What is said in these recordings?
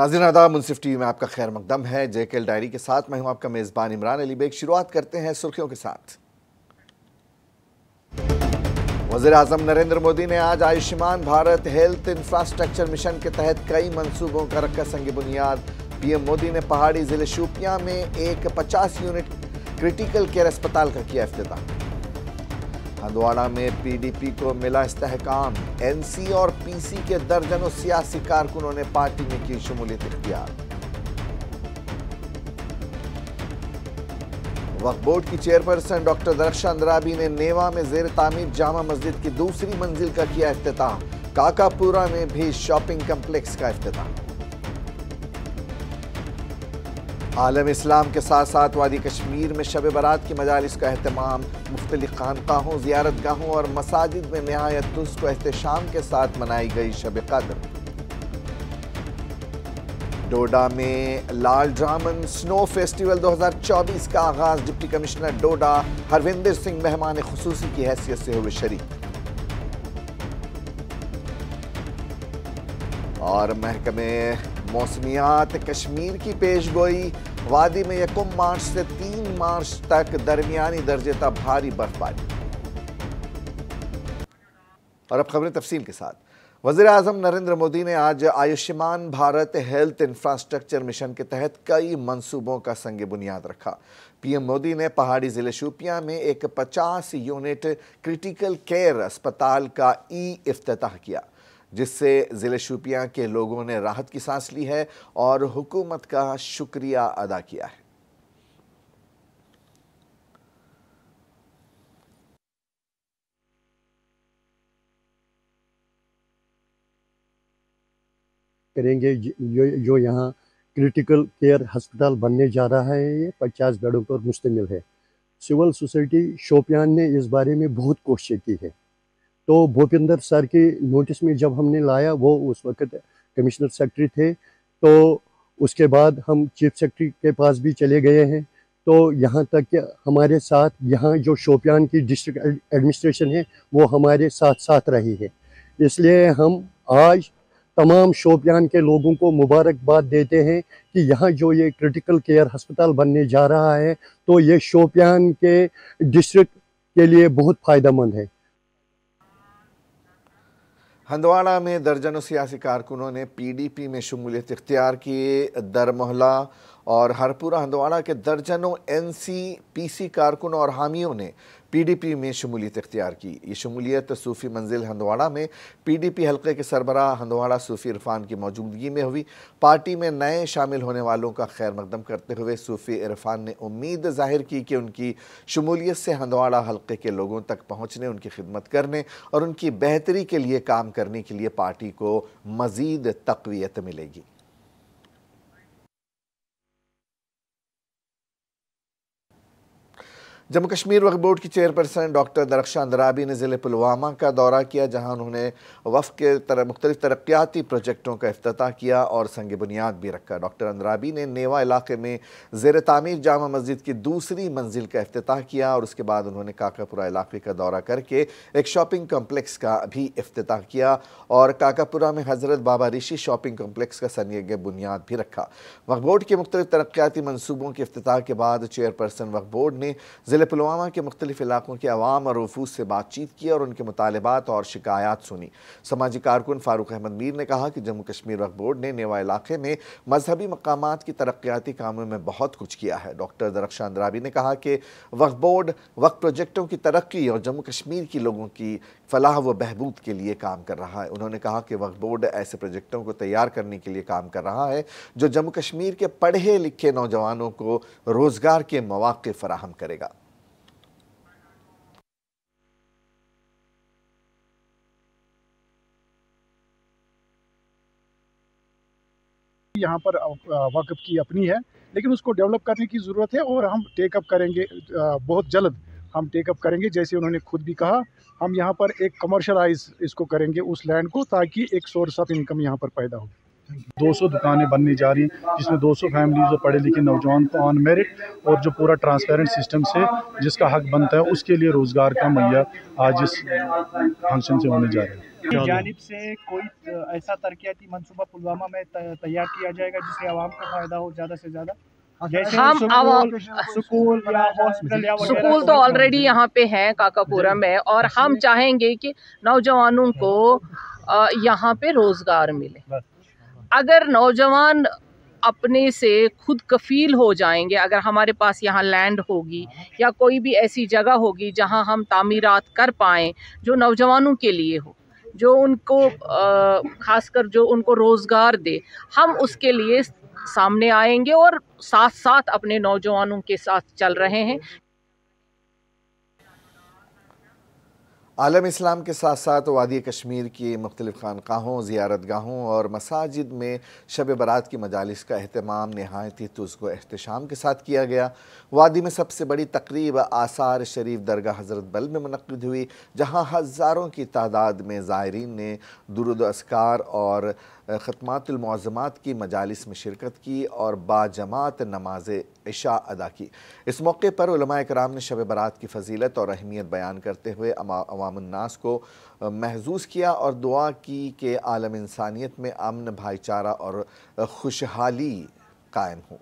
नाजिन अदा मुनसिफ टी में आपका खैर मकदम है जे के एल डायरी के साथ मैं हूं आपका मेज़बान इमरान अली बेग शुरुआत करते हैं सुर्खियों के साथ वजीर अजम नरेंद्र मोदी ने आज Ayushman Bharat health infrastructure mission के तहत कई मनसूबों का रखा संग बुनियाद पीएम मोदी ने पहाड़ी जिले शोपिया में एक पचास यूनिट क्रिटिकल केयर अस्पताल का किया अफ्ताह हंदवाड़ा में पीडीपी को मिला इस्तेकाम एनसी और पीसी के दर्जनों सियासी कारकुनों ने पार्टी में की शमूलियत इख्तियार वक्त बोर्ड की चेयरपर्सन डॉक्टर दरक्षा अंद्राबी ने नेवा में जेर तामीर जामा मस्जिद की दूसरी मंजिल का किया अफ्ताह काकापुरा में भी शॉपिंग कम्प्लेक्स का अफ्ताह आलम इस्लाम के साथ साथ वादी कश्मीर में शब बारात की मजालस का अहतमाम मुख्तलि खानकाहों जियारत गाहों और मसाजिद में नहायत तुस को अहतमाम के साथ मनाई गई शब कदर डोडा में लाल जामन स्नो फेस्टिवल 2024 का आगाज डिप्टी कमिश्नर डोडा हरविंदर सिंह मेहमान खसूसी की हैसियत से हुए शरीक और महकमे मौसमियात कश्मीर की पेश गोई वादी में यकुम मार्च से तीन मार्च तक दरमियानी दर्जे तक भारी बर्फबारी और अब खबरें तफसील के साथ वजीर अजम नरेंद्र मोदी ने आज Ayushman Bharat health infrastructure mission के तहत कई मंसूबों का संग बुनियाद रखा पीएम मोदी ने पहाड़ी ज़िले शोपियाँ में एक 50 यूनिट क्रिटिकल केयर अस्पताल का ई अफ्त किया जिससे ज़िले शोपियाँ के लोगों ने राहत की सांस ली है और हुकूमत का शुक्रिया अदा किया है करेंगे जो जो यहाँ क्रिटिकल केयर हस्पताल बनने जा रहा है ये पचास बेडों पर मुश्तमिल है सिविल सोसाइटी शोपियान ने इस बारे में बहुत कोशिश की है तो भूपिंदर सर की नोटिस में जब हमने लाया वो उस वक्त कमिश्नर सेक्रेटरी थे तो उसके बाद हम चीफ सेक्रेटरी के पास भी चले गए हैं तो यहाँ तक कि हमारे साथ यहाँ जो शोपियान की डिस्ट्रिक्ट एडमिनिस्ट्रेशन है वो हमारे साथ साथ रही है इसलिए हम आज तमाम शोपियान के लोगों को मुबारकबाद देते हैं कि यहाँ जो ये क्रिटिकल केयर हस्पताल बनने जा रहा है तो ये शोपियान के डिस्ट्रिक्ट के लिए बहुत फ़ायदा मंद है हंदवाड़ा में दर्जनों सियासी कारकुनों ने पीडीपी में शमूलियत इख्तियार की दरमोहला और हरपुरा हंदवाड़ा के दर्जनों एनसीपीसी कारकुनों और हामियों ने पी डी पी में शमूलियत इख्तियार की ये शमूलियत सूफ़ी मंजिल हंदवाड़ा में पी डी पी हल्के के सरबरा हंदवाड़ा सूफ़ी इरफान की मौजूदगी में हुई पार्टी में नए शामिल होने वालों का खैर मकदम करते हुए सूफ़ी इरफान ने उम्मीद जाहिर की कि उनकी शमूलियत से हंदवाड़ा हल्के के लोगों तक पहुँचने उनकी खिदमत करने और उनकी बेहतरी के लिए काम करने के लिए पार्टी को मज़ीद तकवीत मिलेगी जम्मू कश्मीर वक्फ बोर्ड की चेयरपर्सन डॉक्टर दरक्षा दराबी ने ज़िले पुलवामा का दौरा किया जहाँ उन्होंने वफ़ के तर, मुख्तलिफ तरक्याती प्रोजेक्टों का अफ्ताह किया और संग बुनियाद भी रखा डॉक्टर अंदराबी ने नेवा इलाके में जेर तामीर जामा मस्जिद की दूसरी मंजिल का अफ्ताह किया और उसके बाद उन्होंने काकापुरा इलाके का दौरा करके एक शॉपिंग कम्प्लेक्स का भी अफ्ताह किया और काकापुरा में हज़रत बाबा ऋषि शॉपिंग कम्प्लेक्स का संग बुनियाद भी रखा वक्फ बोर्ड के मुख्तलिफ तरक्याती मनसूबों के अफ्ताह के बाद चेयरपर्सन वक्फ बोर्ड ने ज़िले पुलवामा के मुख्तलिफ इलाकों के अवाम और वफूज से बातचीत की और उनके मुतालबात और शिकायत सुनी समाजी कारकुन फ़ारूक अहमद मीर ने कहा कि जम्मू कश्मीर वक्फ बोर्ड ने नेवा इलाके में मजहबी मकाम की तरक्याती कामों में बहुत कुछ किया है डॉक्टर दरख्शान द्राबी ने कहा कि वक्फ बोर्ड वक्त प्रोजेक्टों की तरक्की और जम्मू कश्मीर की लोगों की फलाह व बहबूद के लिए काम कर रहा है उन्होंने कहा कि वक्फ बोर्ड ऐसे प्रोजेक्टों को तैयार करने के लिए काम कर रहा है जो जम्मू कश्मीर के पढ़े लिखे नौजवानों को रोज़गार के मौाक़े फराहम करेगा यहाँ पर वक़ की अपनी है लेकिन उसको डेवलप करने की ज़रूरत है और हम टेकअप करेंगे बहुत जल्द हम टेकअप करेंगे जैसे उन्होंने खुद भी कहा हम यहाँ पर एक कमर्शलाइज इसको करेंगे उस लैंड को ताकि एक सोर्स ऑफ इनकम यहाँ पर पैदा हो 200 दुकानें बनने जा रही हैं जिसमें 200 फैमिली जो पढ़े लिखे नौजवान को ऑन मेरिट और जो पूरा ट्रांसपेरेंट सिस्टम से जिसका हक बनता है उसके लिए रोज़गार का मैया आज इस फंक्शन से होने जा रहा है जानब से कोई ऐसा तरक्याती मनसूबा पुलवामा में तैयार किया जाएगा जिससे आवाम को फ़ायदा हो ज़्यादा से ज़्यादा हम स्कूल तो ऑलरेडी तो यहाँ पे हैं काकापुरा में और हम चाहेंगे कि नौजवानों को यहाँ पे रोज़गार मिले अगर नौजवान अपने से खुद कफ़ील हो जाएंगे अगर हमारे पास यहाँ लैंड होगी या कोई भी ऐसी जगह होगी जहाँ हम तामीरात कर पाएँ जो नौजवानों के लिए हो जो उनको ख़ासकर जो उनको रोज़गार दे हम उसके लिए सामने आएंगे और साथ साथ अपने नौजवानों के साथ चल रहे हैं आलम इस्लाम के साथ साथ वादी कश्मीर की मुख्तलिफ खानकाहों जियारत गाहों और मसाजिद में शब बारात की मजालस का अहतमाम नहायत ही तुज़ अहतशाम के साथ किया गया वादी में सबसे बड़ी तकरीब आसार शरीफ दरगाह हज़रत बल में मनद हुई जहाँ हज़ारों की तादाद में ज़ायरीन ने दुरुद असकार और ख़दमातमज़मत की मजालस में शिरकत की और बाजमात नमाज इशा अदा की इस मौके पर कराम ने शब बारात की फजीलत और अहमियत बयान करते हुए अवामनास को महजूज़ किया और दुआ की कि आलम इंसानियत में अमन भाईचारा और खुशहाली कायम हो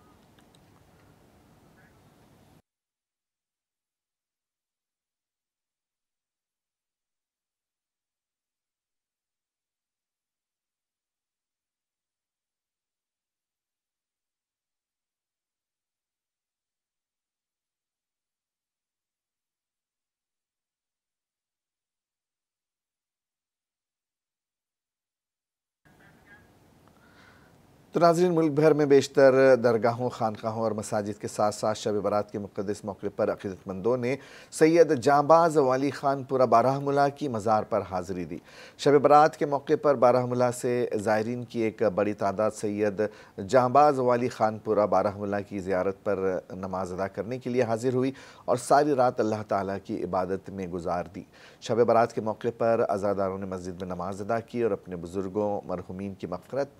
तो नाजरीन मुल्क भर में बेशतर दरगाहों खानकाहों और मसाजिद के साथ साथ शब बरात के मुकदस मौके पर अकीदतमंदों ने सैयद जाँबाज वाली खानपुरा बाराहमुला की मज़ार पर हाज़िरी दी शब बरात के मौके पर बाराहमुला से ज़ायरीन की एक बड़ी तादाद सैयद जाँबाज वाली खानपुरा बाराहमुला की ज़्यारत पर नमाज अदा करने के लिए हाजिर हुई और सारी रात अल्लाह ताली की इबादत में गुजार दी शब बरात के मौके पर अज़ादारों ने मस्जिद में नमाज अदा की और अपने बुज़ुर्गों मरहुमीन की मफ़रत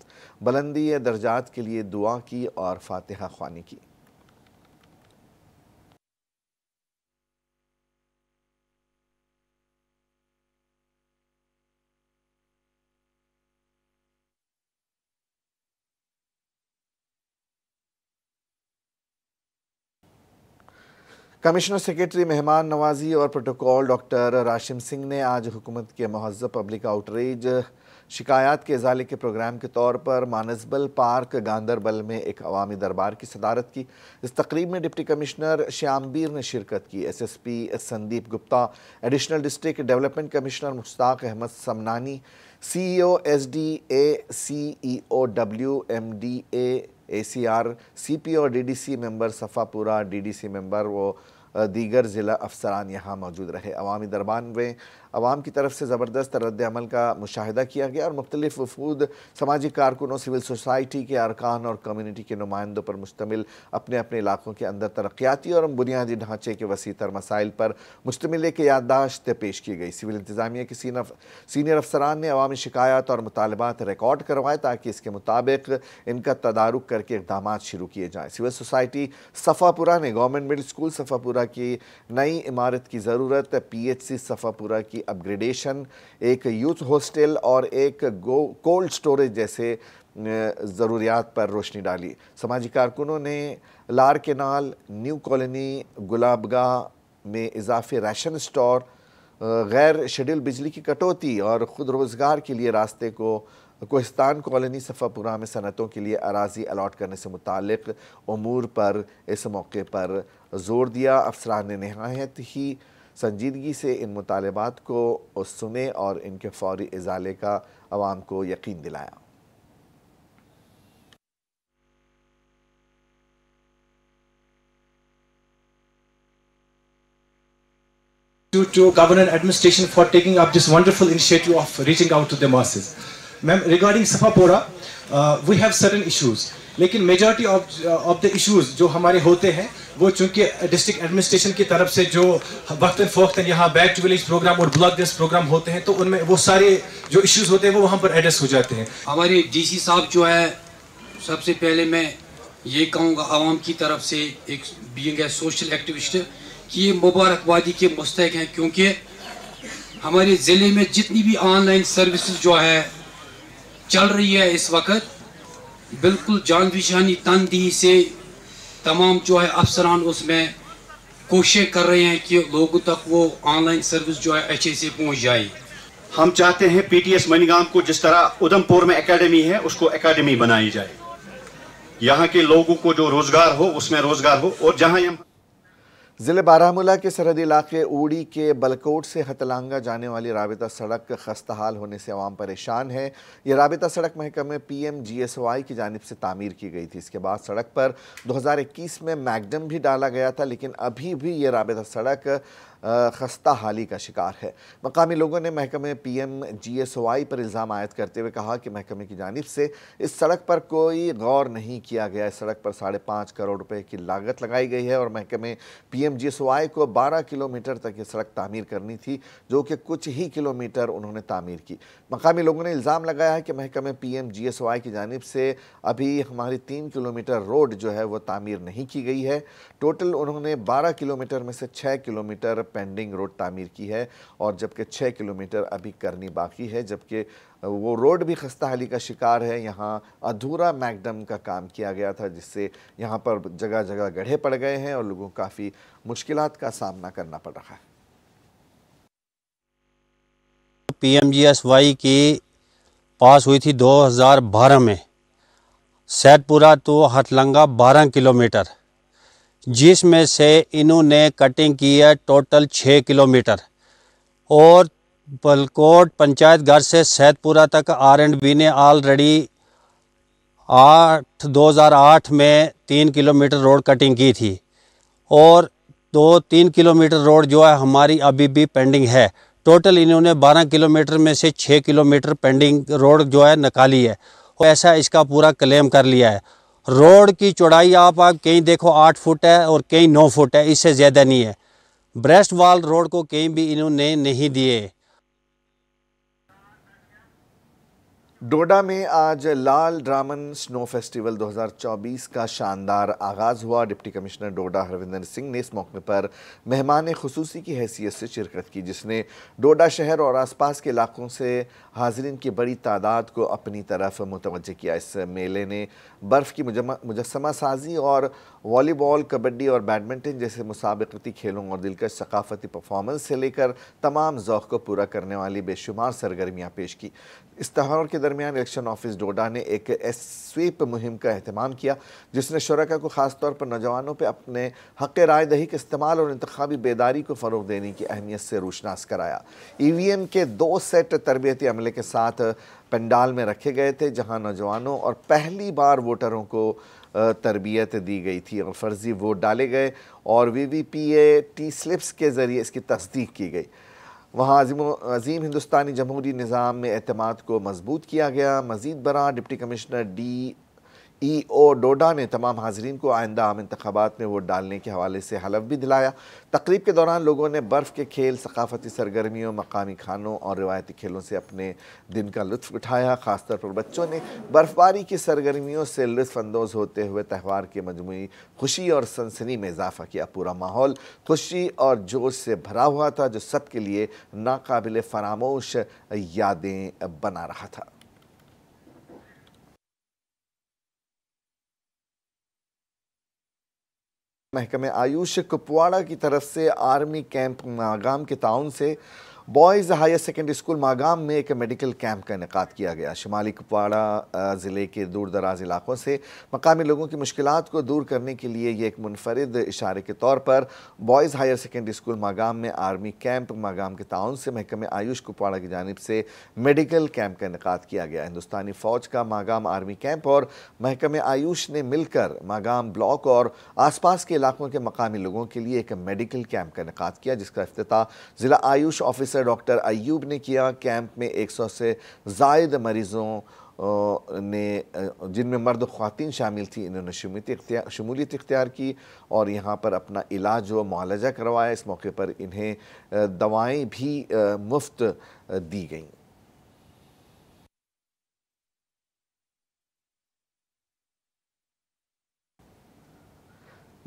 बुलंदी के दर्जात के लिए दुआ की और फातिहा खानी की कमिश्नर सेक्रेटरी मेहमान नवाजी और प्रोटोकॉल डॉक्टर राशिम सिंह ने आज हुकूमत के महजब पब्लिक आउटरीच शिकायत के इजाले के प्रोग्राम के तौर पर मानसबल पार्क गांधरबल में एक अवामी दरबार की सदारत की इस तकरीब में डिप्टी कमिश्नर श्यामबीर ने शिरकत की S S P Sandeep Gupta additional district development commissioner Mushtaq Ahmed Samnani C E O S D A C E O W M D A A C R C P O D D C member Safapura D D C member व दीगर ज़िला अफसरान यहाँ मौजूद रहे अवामी दरबार में आवाम की तरफ से ज़बरदस्त रद्दमल का मुशाह किया गया और मुख्तलिफ वफूद समाजी कारकुनों सिविल सोसाइटी के अरकान और कम्यूनिटी के नुमाइंदों पर मुश्तमिल अपने अपने इलाकों के अंदर तरक्याती और बुनियादी ढांचे के वसी तर मसाइल पर मुश्तमिल एक याददाश्त पेश की गई सिविल इंतजामिया के सीनियर अफसरान ने अवामी शिकायत और मुतालबात रिकॉर्ड करवाए ताकि इसके मुताबिक इनका तदारक करके इकदाम शुरू किए जाएँ सिविल सोसाइटी सफ़ापुरा ने गवर्नमेंट मिडिल स्कूल सफ़ापुरा की नई इमारत की ज़रूरत पी एच सी सफ़ापुरा की की अपग्रेडेशन एक यूथ हॉस्टल और एक कोल्ड स्टोरेज जैसे ज़रूरियात पर रोशनी डाली समाजी कारकुनों ने लार केनाल न्यू कॉलोनी गुलाबगा में इजाफी राशन स्टोर गैर शेड्यूल बिजली की कटौती और ख़ुद रोज़गार के लिए रास्ते को कोहिस्तान कॉलोनी सफ़ापुरा में सनतों के लिए अराजी अलाट करने से मुतक अमूर पर इस मौके पर जोर दिया अफसरान ने नहायत ही संजीदगी से इन मुतालबात को सुने और इनके फौरी इजाले का आवाम को यकीन दिलाया To, to government administration for taking up this wonderful initiative of reaching out to the masses. Ma'am, regarding safapora uh, we have certain issues. लेकिन मेजॉरिटी ऑफ द इश्यूज जो हमारे होते हैं वो चूंकि डिस्ट्रिक्ट एडमिनिस्ट्रेशन की तरफ से जो वक्तन फ़ौक्ता यहाँ बैक टू विलेज प्रोग्राम और ब्लॉक डेस्ट प्रोग्राम होते हैं तो उनमें वो सारे जो इश्यूज होते हैं वो वहाँ पर एड्रेस हो जाते हैं हमारे डीसी साहब जो है सबसे पहले मैं ये कहूँगा आवाम की तरफ से एक बींग है सोशल एक्टिविस्ट कि ये मुबारकबादी के मुस्तक हैं क्योंकि हमारे ज़िले में जितनी भी ऑनलाइन सर्विसेज जो है चल रही है इस वक्त बिल्कुल जान जानविशानी तनदही से तमाम जो है अफसरान उसमें कोशिश कर रहे हैं कि लोगों तक वो ऑनलाइन सर्विस जो है अच्छे से पहुंच जाए हम चाहते हैं पीटीएस मनीगाम को जिस तरह उधमपुर में एकेडमी है उसको एकेडमी बनाई जाए यहाँ के लोगों को जो रोज़गार हो उसमें रोज़गार हो और जहाँ ज़िले बारामूला के सरहदी इलाके ऊड़ी के बलकोट से हतलांगा जाने वाली राबता सड़क खस्ता हाल होने से आवाम परेशान है यह राबता सड़क महकमे P M G S Y की जानब से तामीर की गई थी इसके बाद सड़क पर दो हज़ार इक्कीस में मैगडम भी डाला गया था लेकिन अभी भी ये राबता सड़क खस्ता हाली का शिकार है मकामी लोगों ने महकमे P M G S O I पर इल्ज़ाम आयद करते हुए कहा कि महकमे की जानब से इस सड़क पर कोई गौर नहीं किया गया इस सड़क पर साढ़े पाँच करोड़ रुपये की लागत लगाई गई है और महकमे P M G S O I को बारह किलोमीटर तक ये सड़क तामीर करनी थी जो कि कुछ ही किलोमीटर उन्होंने तामीर की मकामी लोगों ने इल्ज़ाम लगाया है कि महकमे P M G S O I की जानब से अभी हमारी तीन किलोमीटर रोड जो है वह तामीर नहीं की गई है टोटल उन्होंने बारह किलोमीटर में से छः किलोमीटर पेंडिंग रोड तामीर की है और जबकि छः किलोमीटर अभी करनी बाकी है जबकि वो रोड भी खस्ता हाली का शिकार है यहाँ अधूरा मैगडम का काम किया गया था जिससे यहाँ पर जगह जगह गढ़े पड़ गए हैं और लोगों को काफ़ी मुश्किल का सामना करना पड़ रहा है पीएमजीएसवाई की पास हुई थी 2012 में सैदपुरा तो हथलंगा 12 किलोमीटर जिसमें से इन्होंने कटिंग की है टोटल छः किलोमीटर और बलकोट घर से सैदपुरा तक आर एंड बी ने ऑलरेडी आठ 2008 में तीन किलोमीटर रोड कटिंग की थी और दो तीन किलोमीटर रोड जो है हमारी अभी भी पेंडिंग है टोटल इन्होंने 12 किलोमीटर में से 6 किलोमीटर पेंडिंग रोड जो है निकाली है और ऐसा इसका पूरा क्लेम कर लिया है रोड की चौड़ाई आप आप कहीं देखो आठ फुट है और कहीं नौ फुट है इससे ज़्यादा नहीं है ब्रेस्ट वाल रोड को कहीं भी इन्होंने नहीं दिए डोडा में आज लाल ड्रामन स्नो फेस्टिवल 2024 का शानदार आगाज़ हुआ डिप्टी कमिश्नर डोडा हरविंदर सिंह ने इस मौके पर मेहमान खसूसी की हैसियत से शिरकत की जिसने डोडा शहर और आसपास के इलाकों से हाजरीन की बड़ी तादाद को अपनी तरफ मुतवजह किया इस मेले ने बर्फ़ की मुजस्मा साजी और वॉलीबॉल कबड्डी और बैडमिंटन जैसे मुसाबती खेलों और दिलकश सकाफती परफॉर्मेंस से लेकर तमाम जौक़ को पूरा करने वाली बेशुमार सरगर्मियाँ पेश की इस त्यौहार के दरमियान इलेक्शन ऑफिस डोडा ने एक स्वीप मुहिम का अहतमाम किया जिसने शुरा को खासतौर पर नौजवानों पर अपने हक राय दही के इस्तेमाल और इंतबी बेदारी को फ़रोग देने की अहमियत से रोशनास कराया ई वी एम के दो सेट तरबियती अमले के साथ पंडाल में रखे गए थे जहाँ नौजवानों और पहली बार वोटरों को तरबियत दी गई थी और फर्जी वोट डाले गए और V V P A T slips के ज़रिए इसकी तस्दीक की गई वहाँ अजीम अजीम हिंदुस्तानी जमहूरी निज़ाम में अहतम को मजबूत किया गया मजीद बरा deputy commissioner D E O Doda ने तमाम हाजरीन को आइंदा आम इंतबात में वोट डालने के हवाले से हलफ भी दिलाया तकरीब के दौरान लोगों ने बर्फ़ के खेल सकाफती सरगर्मियों मकामी खानों और रिवायती खेलों से अपने दिन का लुफ़ उठाया ख़ासतौर पर बच्चों ने बर्फ़बारी की सरगर्मियों से लुफानंदोज़ होते हुए त्यौहार के मजमू खुशी और सनसनी में इजाफ़ा किया पूरा माहौल खुशी और जोश से भरा हुआ था जो सब के लिए नाकबिल फरामोश यादें बना रहा था महकमे आयुष कुपवाड़ा की तरफ से आर्मी कैंप नागाम के ताउन से boys higher secondary school Magam में एक मेडिकल कैंप का इनका किया गया शुमाली कुपवाड़ा ज़िले के दूर दराज इलाकों से मकामी लोगों की मुश्किल को दूर करने के लिए यह एक मुनफरद इशारे के तौर पर boys higher secondary school Magam में आर्मी कैंप मागाम के ताउन से महकमे आयुष कुपवाड़ा की जानब से मेडिकल कैंप का इनका किया गया हिंदुस्तानी फ़ौज का मागाम आर्मी कैंप और महकमे आयुष ने मिलकर मागाम ब्लॉक और आसपास के इलाकों के मकामी लोगों के लिए एक मेडिकल कैंप का इनका किया जिसका अफ्त ज़िला आयुष ऑफिसर फैसला डॉक्टर अयूब ने किया कैंप में 100 से जायद मरीज़ों ने जिनमें मर्द ख़वान शामिल थी इन्होंने शमूलियत इख्तियार की और यहाँ पर अपना इलाज व मुआलजा करवाया इस मौके पर इन्हें दवाएँ भी मुफ्त दी गईं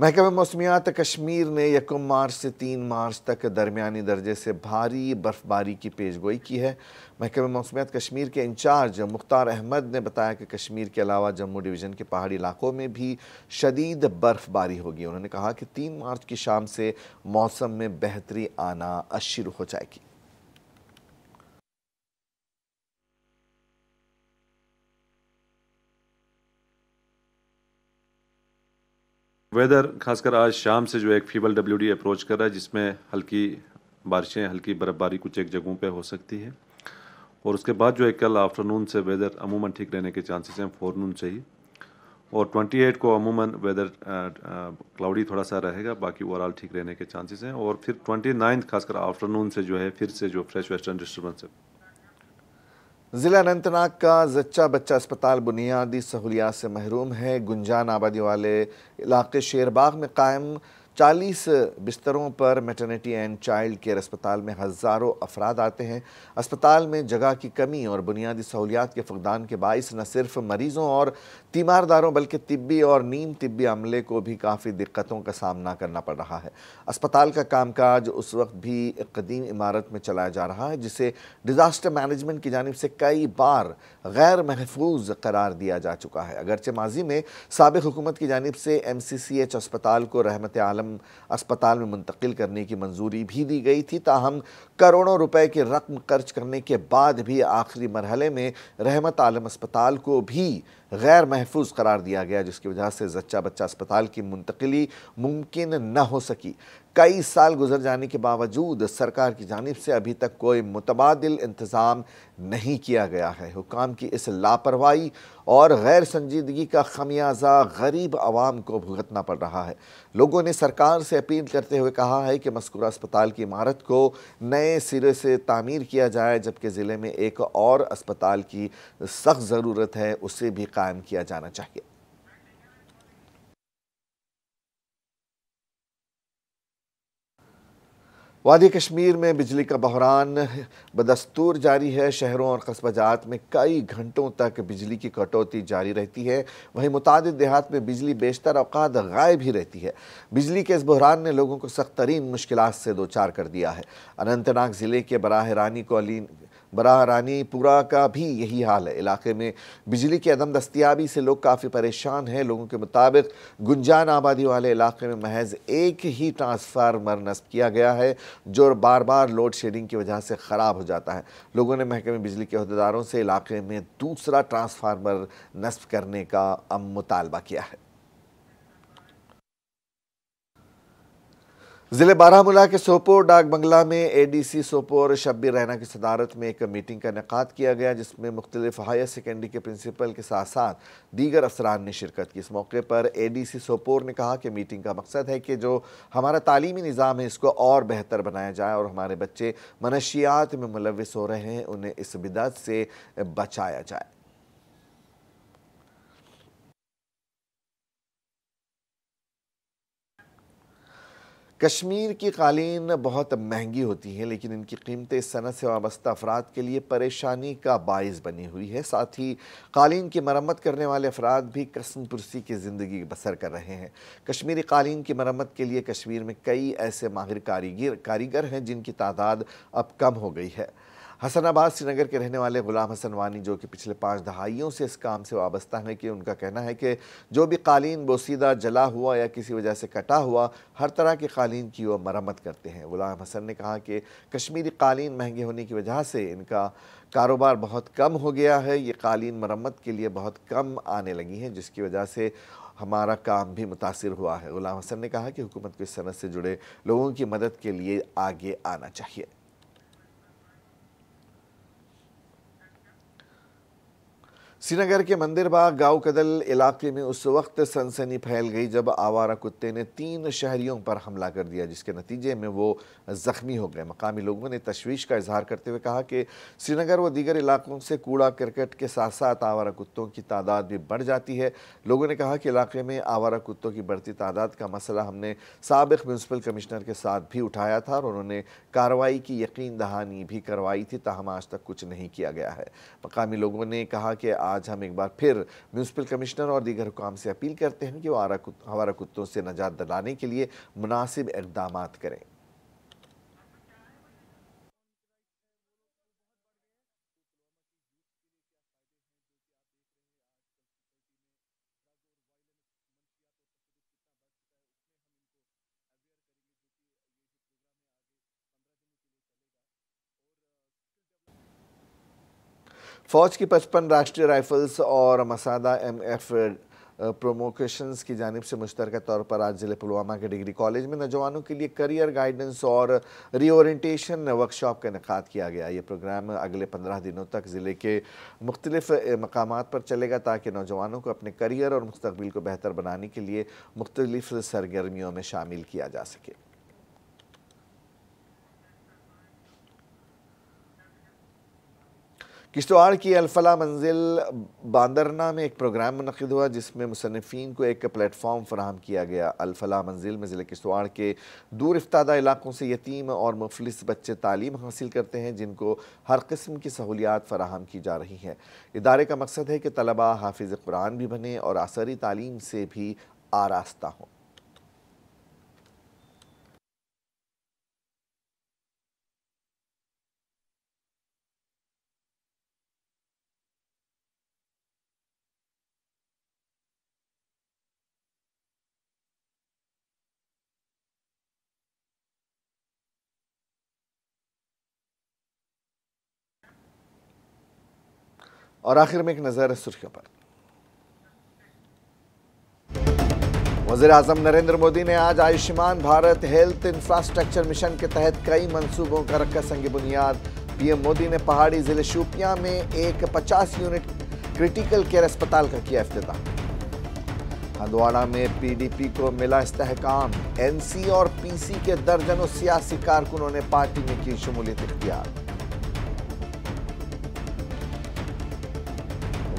महकमे मौसमियात कश्मीर ने यकम मार्च से तीन मार्च तक दरमियानी दर्जे से भारी बर्फबारी की पेशगोई की है महकमे मौसमियात कश्मीर के इंचार्ज मुख्तार अहमद ने बताया कि कश्मीर के अलावा जम्मू डिवीज़न के पहाड़ी इलाकों में भी शदीद बर्फबारी होगी उन्होंने कहा कि तीन मार्च की शाम से मौसम में बेहतरी आना शुरू हो जाएगी वेदर खासकर आज शाम से जो एक फीबल डब्ल्यू डी अप्रोच कर रहा है जिसमें हल्की बारिशें हल्की बर्फ़बारी कुछ एक जगहों पे हो सकती है और उसके बाद जो है कल आफ्टरनून से वेदर अमूमन ठीक रहने के चांसेस हैं फोरनून से ही और 28 को अमूमन वेदर क्लाउडी थोड़ा सा रहेगा बाकी ओवरऑल ठीक रहने के चांसेस हैं और फिर 29 खासकर आफ्टरनून से जो है फिर से जो फ्रेश वेस्टर्न डिस्टर्बेंस है ज़िला अनंतनाग का जच्चा बच्चा अस्पताल बुनियादी सहूलियात से महरूम है गुंजान आबादी वाले इलाके शेरबाग में कायम चालीस बिस्तरों पर मेटर्निटी एंड चाइल्ड केयर अस्पताल में हज़ारों अफराद आते हैं अस्पताल में जगह की कमी और बुनियादी सहूलियात के फुकदान के बायस न सिर्फ मरीज़ों और तीमारदारों बल्कि तिब्बी और नीम तिब्बी अमले को भी काफ़ी दिक्कतों का सामना करना पड़ रहा है अस्पताल का कामकाज उस वक्त भी कदीम इमारत में चलाया जा रहा है जिसे डिज़ास्टर मैनेजमेंट की जानब से कई बार गैर महफूज करार दिया जा चुका है अगरचे माजी में सबक हुकूमत की जानब से एम सी सी एच अस्पताल को रहमत आलम अस्पताल में मुंतकिल करने की मंजूरी भी दी गई थी ताहम करोड़ों रुपए की रकम खर्च करने के बाद भी आखिरी मरहले में रहमत आलम अस्पताल को भी गैर महफूज करार दिया गया जिसकी वजह से जच्चा बच्चा अस्पताल की मुंतकली मुमकिन न हो सकी कई साल गुजर जाने के बावजूद सरकार की जानब से अभी तक कोई मुतबाद इंतज़ाम नहीं किया गया है हुकाम की इस लापरवाही और गैर संजीदगी का खमियाजा गरीब आवाम को भुगतना पड़ रहा है लोगों ने सरकार से अपील करते हुए कहा है कि मस्कूरा अस्पताल की इमारत को नए सिरे से तामीर किया जाए जबकि ज़िले में एक और अस्पताल की सख्त ज़रूरत है उसे भी कायम किया जाना चाहिए वादी कश्मीर में बिजली का बहरान बदस्तूर जारी है शहरों और कस्बा जात में कई घंटों तक बिजली की कटौती जारी रहती है वहीं मुतद देहात में बिजली बेशतर अवकात गायब ही रहती है बिजली के इस बहरान ने लोगों को सख्त तरीन मुश्किल से दो चार कर दिया है अनंतनाग ज़िले के बराह रानी को अली बरा पूरा का भी यही हाल है इलाके में बिजली की अदम दस्तियाबी से लोग काफ़ी परेशान हैं लोगों के मुताबिक गुंजान आबादी वाले इलाके में महज एक ही ट्रांसफार्मर नस्ब किया गया है जो बार बार लोड शेडिंग की वजह से ख़राब हो जाता है लोगों ने महकमे बिजली के अहदेदारों से इलाके में दूसरा ट्रांसफार्मर नस्ब करने का मुतालबा किया है ज़िले बारामूला के सोपोर डाक बंगला में A D C Sopore Shabbi Raina की सदारत में एक मीटिंग का इनका किया गया जिसमें मुख्तलिफ हायर सेकेंडरी के प्रिंसिपल के साथ साथ दीगर अफसरान ने शिरकत की इस मौके पर ए डी सी सोपोर ने कहा कि मीटिंग का मकसद है कि जो हमारा तालीमी निज़ाम है इसको और बेहतर बनाया जाए और हमारे बच्चे मनशियात में मुलविस हो रहे हैं उन्हें इस बिदत से बचाया जाए कश्मीर की कालीन बहुत महंगी होती हैं लेकिन इनकी कीमतें इस सनत से वाबस्त अफराद के लिए परेशानी का बायस बनी हुई है साथ ही कालीन की मरम्मत करने वाले अफराद भी कसम पुरसी की ज़िंदगी बसर कर रहे हैं कश्मीरी कालीन की मरम्मत के लिए कश्मीर में कई ऐसे माहिर कारीगर कारीगर हैं जिनकी तादाद अब कम हो गई है हसनाबाद श्रीनगर के रहने वाले गुलाम हसन वानी जो कि पिछले पाँच दहाइयों से इस काम से वाबस्ता हैं कि उनका कहना है कि जो भी कालीन बोसीदा जला हुआ या किसी वजह से कटा हुआ हर तरह की कालीन की वह मरम्मत करते हैं गुलाम हसन ने कहा कि कश्मीरी कालीन महंगे होने की वजह से इनका कारोबार बहुत कम हो गया है ये कालीन मरम्मत के लिए बहुत कम आने लगी हैं जिसकी वजह से हमारा काम भी मुतासर हुआ है गुलाम हसन ने कहा कि हुकूमत को इस सनत से जुड़े लोगों की मदद के लिए आगे आना चाहिए श्रीनगर के मंदिरबाग गांव कदल इलाके में उस वक्त सनसनी फैल गई जब आवारा कुत्ते ने तीन शहरियों पर हमला कर दिया जिसके नतीजे में वो ज़ख्मी हो गए मकामी लोगों ने तशवीश का इजहार करते हुए कहा कि श्रीनगर व दीगर इलाकों से कूड़ा क्रिकेट के साथ साथ आवारा कुत्तों की तादाद भी बढ़ जाती है लोगों ने कहा कि इलाके में आवारा कुत्तों की बढ़ती तादाद का मसला हमने सबक म्यूनसिपल कमिश्नर के साथ भी उठाया था और उन्होंने कार्रवाई की यकीन दहानी भी करवाई थी तहम आज तक कुछ नहीं किया गया है मकामी लोगों ने कहा कि आज हम एक बार फिर म्यूनसिपल कमिश्नर और दीगर हुकाम से अपील करते हैं कि वो आवारा कुत्तों से नजात दिलाने के लिए मुनासिब इकदाम करें फ़ौज की पचपन राष्ट्रीय राइफल्स और मसादा एम एफ प्रोमोकेशंस की जानब से मुश्तर तौर पर आज ज़िले पुलवामा के डिग्री कॉलेज में नौजवानों के लिए करियर गाइडेंस और रीओरेंटेशन वर्कशॉप का इनका किया गया ये प्रोग्राम अगले पंद्रह दिनों तक ज़िले के मुख्तलिफ मकाम पर चलेगा ताकि नौजवानों को अपने करियर और मुस्तबिल को बेहतर बनाने के लिए मुख्तलिफ सरगर्मियों में शामिल किया जा सके किश्तवाड़ की अलफला मंजिल बांदरना में एक प्रोग्राम मनद हुआ जिसमें मुसनफिन को एक प्लेटफॉर्म फराम किया गया अलफला मंजिल में ज़िले किश्तवाड़ के दूर अफ्तादा इलाकों से यतीम और मुफलिस बच्चे तालीम हासिल करते हैं जिनको हर किस्म की सहूलियात फराहम की जा रही हैं इदारे का मकसद है कि तलबा हाफिज़ कुरान भी बने और आसरी तालीम से भी आरास्ता हों और आखिर में एक नज़र सुर्खियों पर वजीर अजम नरेंद्र मोदी ने आज Ayushman Bharat health infrastructure mission के तहत कई मंसूबों का रखा संग बुनियाद पीएम मोदी ने पहाड़ी जिले शोपिया में एक 50 यूनिट क्रिटिकल केयर अस्पताल का किया अफ्ताह हंदवाड़ा में पीडीपी को मिला इस्तेकाम एनसी और पीसी के दर्जनों सियासी कारकुनों ने पार्टी में की शमूलियत इख्तियार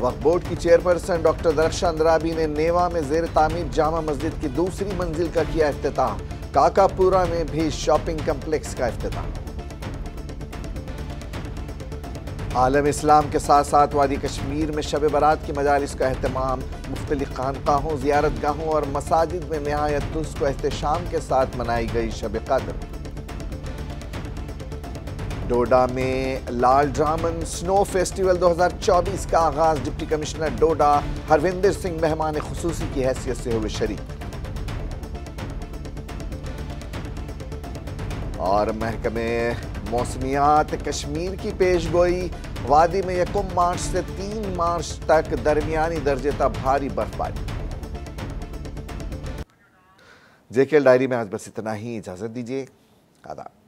वक्त बोर्ड की चेयरपर्सन डॉक्टर दरक्षा अंद्राबी ने नेवा में जेर तामीर जामा मस्जिद की दूसरी मंजिल का किया अफ्ताह काकापुरा में भी शॉपिंग कम्प्लेक्स का अफ्ताह आलम इस्लाम के साथ साथ वादी कश्मीर में शब बारात की मजालस का अहतमाम मुख्तलि खानकाहों जियारत गाहों और मसाजिद में नहायत को एहतशाम के साथ मनाई गई शब कदम डोडा में लाल ड्रामन स्नो फेस्टिवल 2024 का आगाज डिप्टी कमिश्नर डोडा हरविंदर सिंह मेहमान खसूसी की हैसियत से हुए शरीक और महकमे मौसमियात कश्मीर की पेश गोई वादी में यकुम मार्च से तीन मार्च तक दरमियानी दर्जे तक भारी बर्फबारी जेके डायरी में आज बस इतना ही इजाज़त दीजिए आदाब